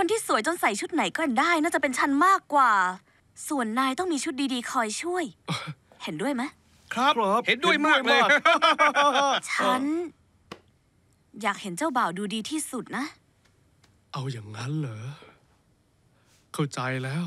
คนที่สวยจนใส่ชุดไหนก็ได้น่าจะเป็นฉันมากกว่า ส่วนนายต้องมีชุดดีๆ คอยช่วย เห็นด้วยไหมครับครับ เห็นด้วยมากเลย ฉัน อยากเห็นเจ้าบ่าวดูดีที่สุดนะ เอาอย่างนั้นเหรอ เข้าใจแล้ว